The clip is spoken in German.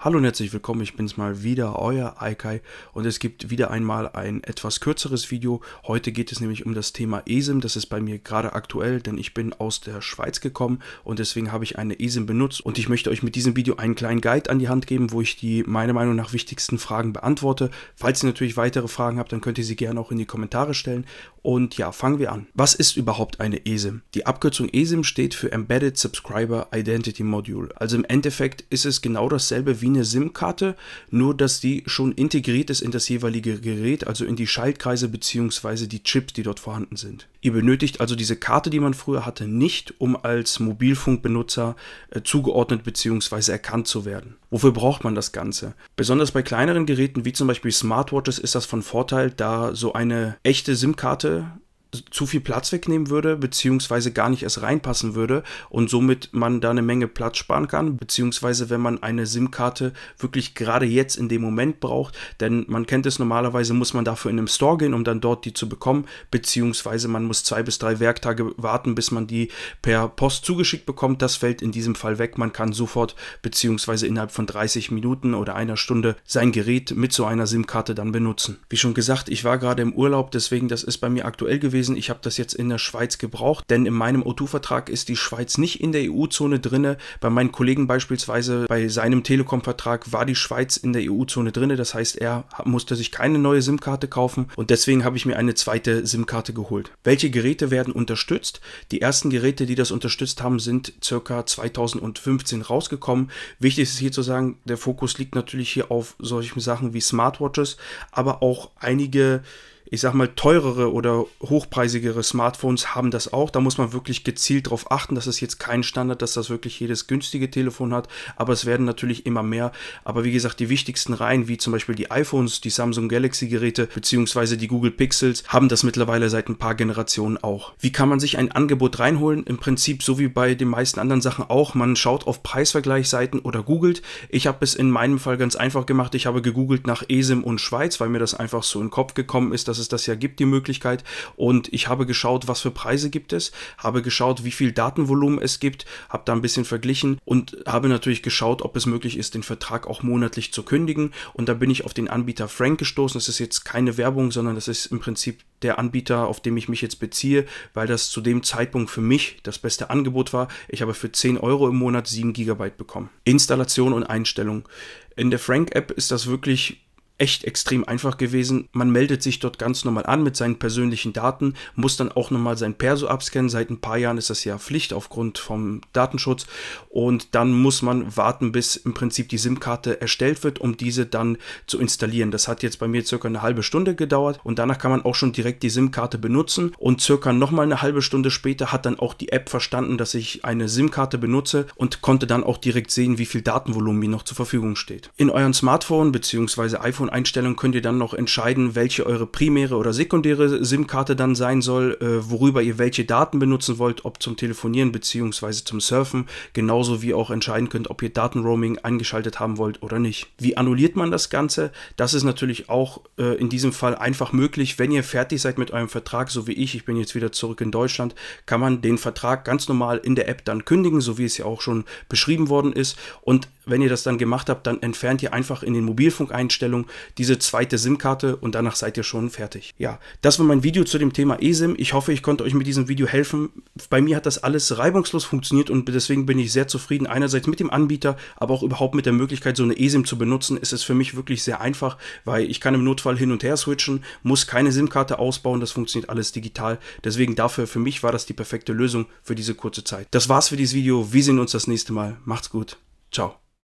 Hallo und herzlich willkommen, ich bin's mal wieder, euer Aikai und es gibt wieder einmal ein etwas kürzeres Video. Heute geht es nämlich um das Thema ESIM, das ist bei mir gerade aktuell, denn ich bin aus der Schweiz gekommen und deswegen habe ich eine ESIM benutzt und ich möchte euch mit diesem Video einen kleinen Guide an die Hand geben, wo ich die meiner Meinung nach wichtigsten Fragen beantworte. Falls ihr natürlich weitere Fragen habt, dann könnt ihr sie gerne auch in die Kommentare stellen und ja, fangen wir an. Was ist überhaupt eine ESIM? Die Abkürzung ESIM steht für Embedded Subscriber Identity Module. Also im Endeffekt ist es genau dasselbe wie wie eine SIM-Karte, nur dass die schon integriert ist in das jeweilige Gerät, also in die Schaltkreise bzw. die Chips, die dort vorhanden sind. Ihr benötigt also diese Karte, die man früher hatte, nicht, um als Mobilfunkbenutzer äh, zugeordnet bzw. erkannt zu werden. Wofür braucht man das Ganze? Besonders bei kleineren Geräten wie zum Beispiel Smartwatches ist das von Vorteil, da so eine echte SIM-Karte zu viel Platz wegnehmen würde, beziehungsweise gar nicht erst reinpassen würde und somit man da eine Menge Platz sparen kann, beziehungsweise wenn man eine SIM-Karte wirklich gerade jetzt in dem Moment braucht, denn man kennt es normalerweise, muss man dafür in einem Store gehen, um dann dort die zu bekommen, beziehungsweise man muss zwei bis drei Werktage warten, bis man die per Post zugeschickt bekommt. Das fällt in diesem Fall weg. Man kann sofort, beziehungsweise innerhalb von 30 Minuten oder einer Stunde sein Gerät mit so einer SIM-Karte dann benutzen. Wie schon gesagt, ich war gerade im Urlaub, deswegen das ist bei mir aktuell gewesen gewesen, ich habe das jetzt in der Schweiz gebraucht, denn in meinem O2-Vertrag ist die Schweiz nicht in der EU-Zone drinne. Bei meinen Kollegen beispielsweise bei seinem Telekom-Vertrag war die Schweiz in der EU-Zone drinne, das heißt, er musste sich keine neue SIM-Karte kaufen und deswegen habe ich mir eine zweite SIM-Karte geholt. Welche Geräte werden unterstützt? Die ersten Geräte, die das unterstützt haben, sind circa 2015 rausgekommen. Wichtig ist hier zu sagen, der Fokus liegt natürlich hier auf solchen Sachen wie Smartwatches, aber auch einige ich sag mal, teurere oder hochpreisigere Smartphones haben das auch. Da muss man wirklich gezielt darauf achten. Das ist jetzt kein Standard, dass das wirklich jedes günstige Telefon hat, aber es werden natürlich immer mehr. Aber wie gesagt, die wichtigsten Reihen, wie zum Beispiel die iPhones, die Samsung Galaxy-Geräte bzw. die Google Pixels, haben das mittlerweile seit ein paar Generationen auch. Wie kann man sich ein Angebot reinholen? Im Prinzip so wie bei den meisten anderen Sachen auch. Man schaut auf Preisvergleichsseiten oder googelt. Ich habe es in meinem Fall ganz einfach gemacht. Ich habe gegoogelt nach ESIM und Schweiz, weil mir das einfach so in den Kopf gekommen ist, dass dass es das ja gibt, die Möglichkeit. Und ich habe geschaut, was für Preise gibt es, habe geschaut, wie viel Datenvolumen es gibt, habe da ein bisschen verglichen und habe natürlich geschaut, ob es möglich ist, den Vertrag auch monatlich zu kündigen. Und da bin ich auf den Anbieter Frank gestoßen. Das ist jetzt keine Werbung, sondern das ist im Prinzip der Anbieter, auf dem ich mich jetzt beziehe, weil das zu dem Zeitpunkt für mich das beste Angebot war. Ich habe für 10 Euro im Monat 7 GB bekommen. Installation und Einstellung. In der Frank-App ist das wirklich echt extrem einfach gewesen. Man meldet sich dort ganz normal an mit seinen persönlichen Daten, muss dann auch nochmal sein Perso abscannen. Seit ein paar Jahren ist das ja Pflicht aufgrund vom Datenschutz. Und dann muss man warten, bis im Prinzip die SIM-Karte erstellt wird, um diese dann zu installieren. Das hat jetzt bei mir circa eine halbe Stunde gedauert und danach kann man auch schon direkt die SIM-Karte benutzen und circa nochmal eine halbe Stunde später hat dann auch die App verstanden, dass ich eine SIM-Karte benutze und konnte dann auch direkt sehen, wie viel Datenvolumen mir noch zur Verfügung steht. In euren Smartphone bzw. iPhone Telefoneinstellungen könnt ihr dann noch entscheiden, welche eure primäre oder sekundäre SIM-Karte dann sein soll, äh, worüber ihr welche Daten benutzen wollt, ob zum Telefonieren bzw. zum Surfen, genauso wie auch entscheiden könnt, ob ihr Datenroaming angeschaltet haben wollt oder nicht. Wie annulliert man das Ganze? Das ist natürlich auch äh, in diesem Fall einfach möglich, wenn ihr fertig seid mit eurem Vertrag, so wie ich, ich bin jetzt wieder zurück in Deutschland, kann man den Vertrag ganz normal in der App dann kündigen, so wie es ja auch schon beschrieben worden ist und wenn ihr das dann gemacht habt, dann entfernt ihr einfach in den Mobilfunkeinstellungen diese zweite SIM-Karte und danach seid ihr schon fertig. Ja, das war mein Video zu dem Thema eSIM. Ich hoffe, ich konnte euch mit diesem Video helfen. Bei mir hat das alles reibungslos funktioniert und deswegen bin ich sehr zufrieden. Einerseits mit dem Anbieter, aber auch überhaupt mit der Möglichkeit, so eine eSIM zu benutzen. Es ist für mich wirklich sehr einfach, weil ich kann im Notfall hin und her switchen, muss keine SIM-Karte ausbauen. Das funktioniert alles digital. Deswegen dafür, für mich war das die perfekte Lösung für diese kurze Zeit. Das war's für dieses Video. Wir sehen uns das nächste Mal. Macht's gut. Ciao.